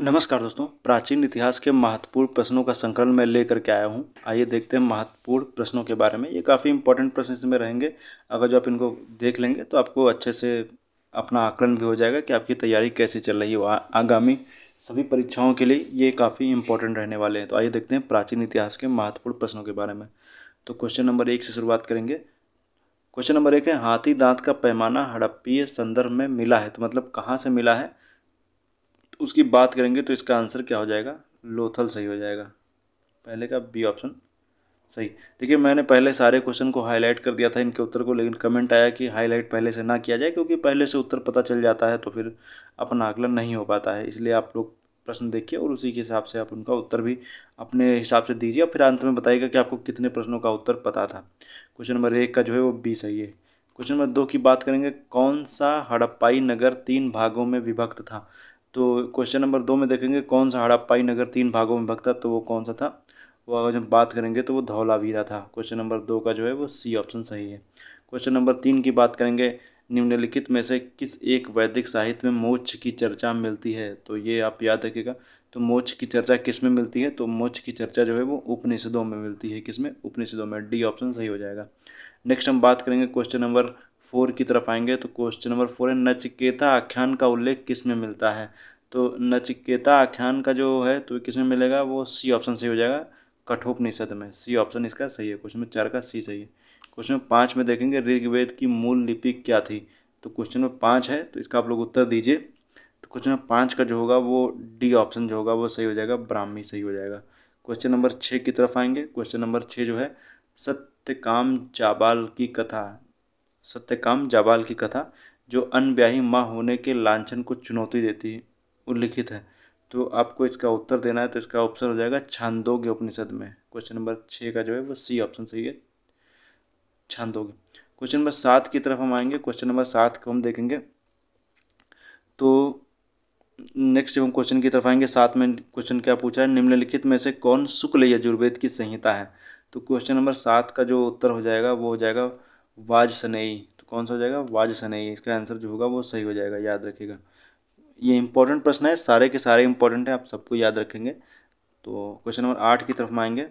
नमस्कार दोस्तों प्राचीन इतिहास के महत्वपूर्ण प्रश्नों का संकलन मैं लेकर के आया हूँ आइए देखते हैं महत्वपूर्ण प्रश्नों के बारे में ये काफ़ी इंपॉर्टेंट प्रश्न इसमें रहेंगे अगर जो आप इनको देख लेंगे तो आपको अच्छे से अपना आकलन भी हो जाएगा कि आपकी तैयारी कैसी चल रही है आगामी सभी परीक्षाओं के लिए ये काफ़ी इंपॉर्टेंट रहने वाले हैं तो आइए देखते हैं प्राचीन इतिहास के महत्वपूर्ण प्रश्नों के बारे में तो क्वेश्चन नंबर एक से शुरुआत करेंगे क्वेश्चन नंबर एक है हाथी दांत का पैमाना हड़प्पीय संदर्भ में मिला है तो मतलब कहाँ से मिला है उसकी बात करेंगे तो इसका आंसर क्या हो जाएगा लोथल सही हो जाएगा पहले का बी ऑप्शन सही देखिए मैंने पहले सारे क्वेश्चन को हाईलाइट कर दिया था इनके उत्तर को लेकिन कमेंट आया कि हाईलाइट पहले से ना किया जाए क्योंकि पहले से उत्तर पता चल जाता है तो फिर अपना आकलन नहीं हो पाता है इसलिए आप लोग प्रश्न देखिए और उसी के हिसाब से आप उनका उत्तर भी अपने हिसाब से दीजिए और फिर अंत में बताइएगा कि आपको कितने प्रश्नों का उत्तर पता था क्वेश्चन नंबर एक का जो है वो बी सही है क्वेश्चन नंबर दो की बात करेंगे कौन सा हड़प्पाई नगर तीन भागों में विभक्त था तो क्वेश्चन नंबर दो में देखेंगे कौन सा हड़प्पाई नगर तीन भागों में भगता तो वो कौन सा था वो अगर जब बात करेंगे तो वो धौलावीरा था क्वेश्चन नंबर दो का जो है वो सी ऑप्शन सही है क्वेश्चन नंबर तीन की बात करेंगे निम्नलिखित में से किस एक वैदिक साहित्य में मोक्ष की चर्चा मिलती है तो ये आप याद रखिएगा तो मोक्ष की चर्चा किस में मिलती है तो मोक्ष की चर्चा जो है वो उपनिषदों में मिलती है किस में उपनिषदों में डी ऑप्शन सही हो जाएगा नेक्स्ट हम बात करेंगे क्वेश्चन नंबर फोर की तरफ आएंगे तो क्वेश्चन नंबर फोर है नचिकेता आख्यान का उल्लेख किस में मिलता है तो नचिकेता आख्यान का जो है तो किस में मिलेगा वो सी ऑप्शन सही हो जाएगा कठोपनिषद में सी ऑप्शन इसका सही है क्वेश्चन नंबर चार का सी सही है क्वेश्चन नंबर पाँच में देखेंगे ऋग्वेद की मूल लिपि क्या थी तो क्वेश्चन नंबर पाँच है तो इसका आप लोग उत्तर दीजिए तो क्वेश्चन नंबर पाँच का जो होगा वो डी ऑप्शन जो होगा वो सही हो जाएगा ब्राह्मी सही हो जाएगा क्वेश्चन नंबर छः की तरफ आएंगे क्वेश्चन नंबर छः जो है सत्यकाम जाबाल की कथा सत्यकाम जाबाल की कथा जो अनब्याही माँ होने के लांछन को चुनौती देती है उल्लिखित है तो आपको इसका उत्तर देना है तो इसका ऑप्शन हो जाएगा छांदोग्य उपनिषद में क्वेश्चन नंबर छः का जो है वो सी ऑप्शन सही है छांदोग्य क्वेश्चन नंबर सात की तरफ हम आएंगे क्वेश्चन नंबर सात को हम देखेंगे तो नेक्स्ट जब हम क्वेश्चन की तरफ आएंगे सात में क्वेश्चन क्या पूछा है निम्नलिखित में से कौन शुक्ल यजुर्वेद की संहिता है तो क्वेश्चन नंबर सात का जो उत्तर हो जाएगा वो हो जाएगा वाज सनई तो कौन सा हो जाएगा वाज सनई इसका आंसर जो होगा वो सही हो जाएगा याद रखिएगा ये इंपॉर्टेंट प्रश्न है सारे के सारे इंपॉर्टेंट हैं आप सबको याद रखेंगे तो क्वेश्चन नंबर आठ की तरफ आएंगे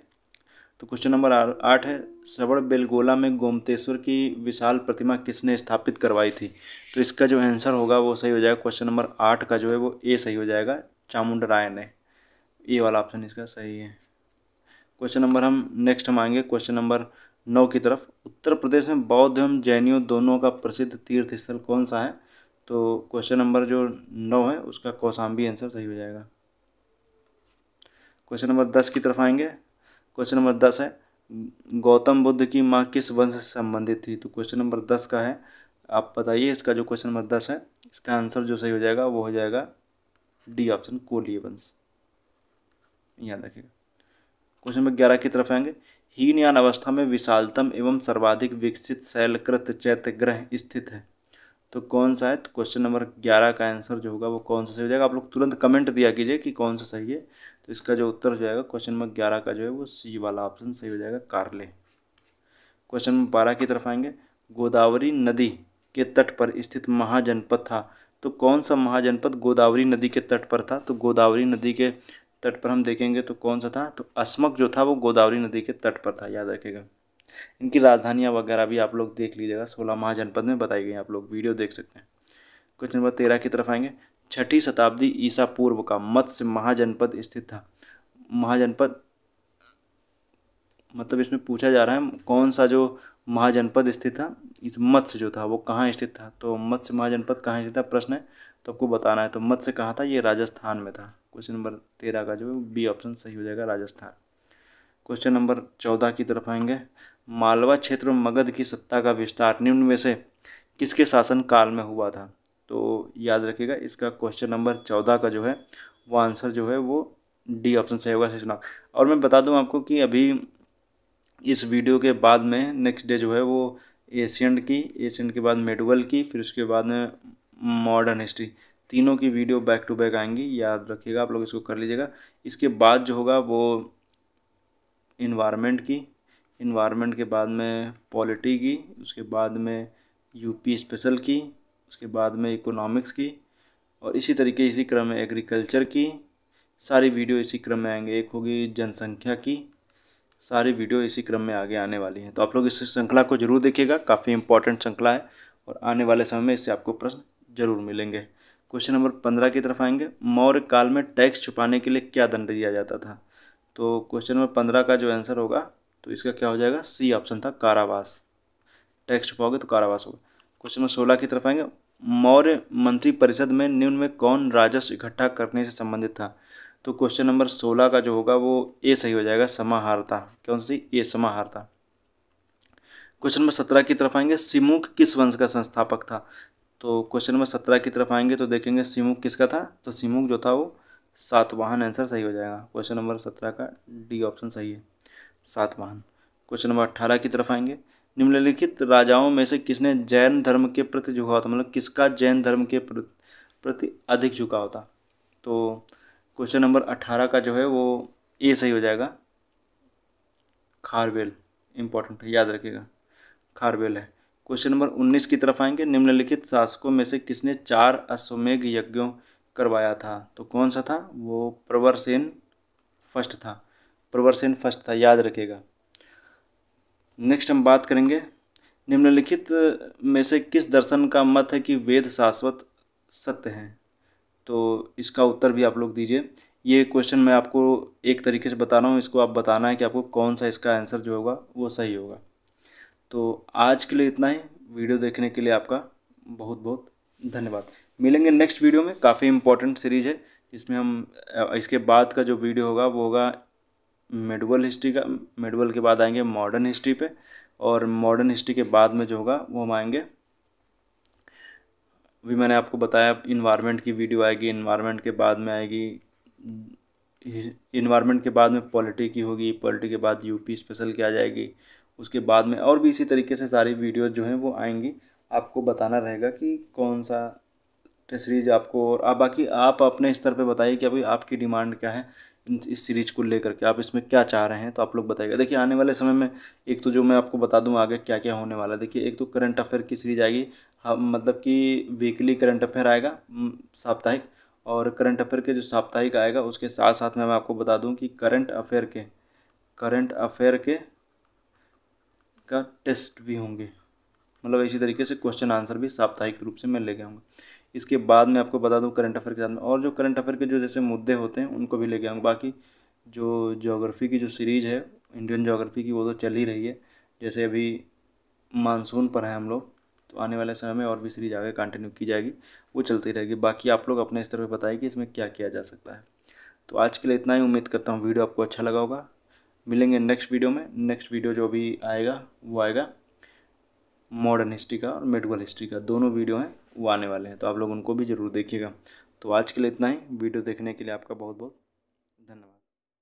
तो क्वेश्चन नंबर आठ है सवड़ बेलगोला में गोमतेश्वर की विशाल प्रतिमा किसने स्थापित करवाई थी तो इसका जो आंसर होगा वो सही हो जाएगा क्वेश्चन नंबर आठ का जो है वो ए सही हो जाएगा चामुंड राय ने ए वाला ऑप्शन इसका सही है क्वेश्चन नंबर हम नेक्स्ट हम आएंगे क्वेश्चन नंबर नौ की तरफ उत्तर प्रदेश में बौद्ध एवं जैनियों दोनों का प्रसिद्ध तीर्थ स्थल कौन सा है तो क्वेश्चन नंबर जो नौ है उसका कौसाम्बी आंसर सही हो जाएगा क्वेश्चन नंबर दस की तरफ आएंगे क्वेश्चन नंबर दस है गौतम बुद्ध की माँ किस वंश से संबंधित थी तो क्वेश्चन नंबर दस का है आप बताइए इसका जो क्वेश्चन नंबर दस है इसका आंसर जो सही हो जाएगा वो हो जाएगा डी ऑप्शन कोलीय वंश याद रखिएगा क्वेश्चन नंबर ग्यारह की तरफ आएंगे हीनयान अवस्था में विशालतम एवं सर्वाधिक विकसित शैलकृत चैत्य ग्रह स्थित है तो कौन सा है तो क्वेश्चन नंबर ग्यारह का आंसर जो होगा वो कौन सा सही हो जाएगा आप लोग तुरंत कमेंट दिया कीजिए कि कौन सा सही है तो इसका जो उत्तर हो जाएगा क्वेश्चन नंबर ग्यारह का जो है वो सी वाला ऑप्शन सही हो जाएगा कार्ले क्वेश्चन नंबर बारह की तरफ आएंगे गोदावरी नदी के तट पर स्थित महाजनपद था तो कौन सा महाजनपद गोदावरी नदी के तट पर था तो गोदावरी नदी के तट पर हम देखेंगे तो कौन सा था तो अस्मक जो था वो गोदावरी नदी के तट पर था याद रखेगा इनकी राजधानियाँ वगैरह भी आप लोग देख लीजिएगा सोलह महाजनपद में बताई गई आप लोग वीडियो देख सकते हैं क्वेश्चन नंबर तेरह की तरफ आएंगे छठी शताब्दी ईसा पूर्व का मत्स्य महाजनपद स्थित था महाजनपद मतलब इसमें पूछा जा रहा है कौन सा जो महाजनपद स्थित था इस मत्स्य जो था वो कहाँ स्थित था तो मत्स्य महाजनपद कहाँ स्थित था प्रश्न है तो आपको बताना है तो मत्स्य कहाँ था ये राजस्थान में था क्वेश्चन नंबर तेरह का जो बी ऑप्शन सही हो जाएगा राजस्थान क्वेश्चन नंबर चौदह की तरफ आएंगे मालवा क्षेत्र में मगध की सत्ता का विस्तार निम्न में से किसके शासन काल में हुआ था तो याद रखिएगा इसका क्वेश्चन नंबर चौदह का जो है वो आंसर जो है वो डी ऑप्शन सही होगा सही चुनाव और मैं बता दूं आपको कि अभी इस वीडियो के बाद में नेक्स्ट डे जो है वो एशियन की एशियन के बाद मेडिवल की फिर उसके बाद में मॉडर्न हिस्ट्री तीनों की वीडियो बैक टू बैक आएंगी याद रखिएगा आप लोग इसको कर लीजिएगा इसके बाद जो होगा वो इन्वायरमेंट की इन्वायरमेंट के बाद में पॉलिटी की उसके बाद में यूपी स्पेशल की उसके बाद में इकोनॉमिक्स की और इसी तरीके इसी क्रम में एग्रीकल्चर की सारी वीडियो इसी क्रम में आएंगे एक होगी जनसंख्या की सारी वीडियो इसी क्रम में आगे आने वाली हैं तो आप लोग इस श्रृंखला को जरूर देखिएगा काफ़ी इंपॉर्टेंट श्रृंखला है और आने वाले समय में इससे आपको प्रश्न जरूर मिलेंगे क्वेश्चन नंबर पंद्रह की तरफ आएंगे मौर्य काल में टैक्स छुपाने के लिए क्या दंड दिया जाता था तो क्वेश्चन नंबर पंद्रह का जो आंसर होगा तो इसका क्या हो जाएगा सी ऑप्शन था कारावास टैक्स छुपाओगे तो कारावास होगा क्वेश्चन नंबर सोलह की तरफ आएंगे मौर्य मंत्रिपरिषद में निम्न में कौन राजस्व इकट्ठा करने से संबंधित था तो क्वेश्चन नंबर सोलह का जो होगा वो ए सही हो जाएगा समाहारता कौन सी ए समाहारता क्वेश्चन नंबर सत्रह की तरफ आएंगे सिमुख किस वंश का संस्थापक था तो क्वेश्चन नंबर सत्रह की तरफ आएंगे तो देखेंगे सिमुख किसका था तो सिमुख जो था वो सातवाहन आंसर सही हो जाएगा क्वेश्चन नंबर सत्रह का डी ऑप्शन सही है सातवाहन क्वेश्चन नंबर अट्ठारह की तरफ आएंगे निम्नलिखित राजाओं में से किसने जैन धर्म के प्रति झुकाव था मतलब किसका जैन धर्म के प्रति अधिक झुकाव था तो क्वेश्चन नंबर अट्ठारह का जो है वो ए सही हो जाएगा खारवेल इम्पोर्टेंट है याद रखिएगा खारवेल है क्वेश्चन नंबर उन्नीस की तरफ आएंगे निम्नलिखित शासकों में से किसने चार अश्वमेघ यज्ञों करवाया था तो कौन सा था वो प्रवर सेन फर्स्ट था प्रवर सेन फर्स्ट था याद रखिएगा नेक्स्ट हम बात करेंगे निम्नलिखित में से किस दर्शन का मत है कि वेद शाश्वत सत्य हैं तो इसका उत्तर भी आप लोग दीजिए ये क्वेश्चन मैं आपको एक तरीके से बता रहा हूँ इसको आप बताना है कि आपको कौन सा इसका आंसर जो होगा वो सही होगा तो आज के लिए इतना ही वीडियो देखने के लिए आपका बहुत बहुत धन्यवाद मिलेंगे नेक्स्ट वीडियो में काफ़ी इंपॉर्टेंट सीरीज है इसमें हम इसके बाद का जो वीडियो होगा वो होगा मेडिवल हिस्ट्री का मेडिवल के बाद आएंगे मॉडर्न हिस्ट्री पे और मॉडर्न हिस्ट्री के बाद में जो होगा वो हम आएंगे अभी मैंने आपको बताया इन्वायरमेंट की वीडियो आएगी इन्वायरमेंट के बाद में आएगी इन्वायरमेंट के बाद में पॉलिटी की होगी पॉलिटी के बाद यूपी स्पेशल की आ जाएगी उसके बाद में और भी इसी तरीके से सारी वीडियोज जो हैं वो आएंगी आपको बताना रहेगा कि कौन सा सीरीज आपको और आप बाकी आप अपने स्तर पे बताइए कि अभी आपकी डिमांड क्या है इस सीरीज को लेकर के आप इसमें क्या चाह रहे हैं तो आप लोग बताइएगा देखिए आने वाले समय में एक तो जो मैं आपको बता दूँ आगे क्या क्या होने वाला है देखिए एक तो करंट अफेयर की सीरीज आएगी हम मतलब कि वीकली करंट अफेयर आएगा साप्ताहिक और करंट अफेयर के जो साप्ताहिक आएगा उसके साथ साथ में मैं आपको बता दूं कि करंट अफेयर के करंट अफेयर के का टेस्ट भी होंगे मतलब इसी तरीके से क्वेश्चन आंसर भी साप्ताहिक रूप से मैं लेके आऊँगा इसके बाद मैं आपको बता दूँ करंट अफेयर के साथ में और जो करंट अफेयर के जो जैसे मुद्दे होते हैं उनको भी लेके आऊँगा बाकी जो जोग्राफ़ी की जो सीरीज़ है इंडियन जोग्राफ़ी की वो तो चल ही रही है जैसे अभी मानसून पर है हम लोग तो आने वाले समय में और भी सीरीज आगे कंटिन्यू की जाएगी वो चलती रहेगी बाकी आप लोग अपने स्तर पर बताएं कि इसमें क्या किया जा सकता है तो आज के लिए इतना ही उम्मीद करता हूँ वीडियो आपको अच्छा लगा होगा मिलेंगे नेक्स्ट वीडियो में नेक्स्ट वीडियो जो भी आएगा वो आएगा मॉडर्न हिस्ट्री का और मेडिकल हिस्ट्री का दोनों वीडियो हैं वो आने वाले हैं तो आप लोग उनको भी ज़रूर देखिएगा तो आज के लिए इतना ही वीडियो देखने के लिए आपका बहुत बहुत